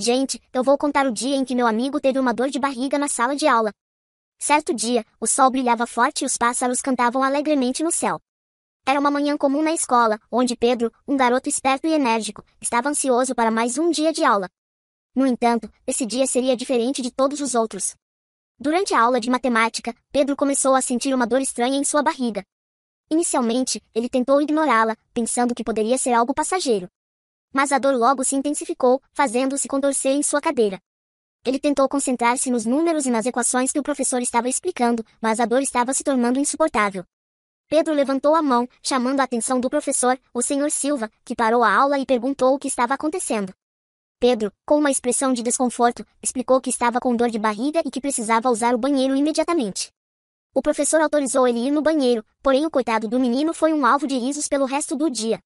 Gente, eu vou contar o dia em que meu amigo teve uma dor de barriga na sala de aula. Certo dia, o sol brilhava forte e os pássaros cantavam alegremente no céu. Era uma manhã comum na escola, onde Pedro, um garoto esperto e enérgico, estava ansioso para mais um dia de aula. No entanto, esse dia seria diferente de todos os outros. Durante a aula de matemática, Pedro começou a sentir uma dor estranha em sua barriga. Inicialmente, ele tentou ignorá-la, pensando que poderia ser algo passageiro. Mas a dor logo se intensificou, fazendo-se contorcer em sua cadeira. Ele tentou concentrar-se nos números e nas equações que o professor estava explicando, mas a dor estava se tornando insuportável. Pedro levantou a mão, chamando a atenção do professor, o senhor Silva, que parou a aula e perguntou o que estava acontecendo. Pedro, com uma expressão de desconforto, explicou que estava com dor de barriga e que precisava usar o banheiro imediatamente. O professor autorizou ele ir no banheiro, porém o coitado do menino foi um alvo de risos pelo resto do dia.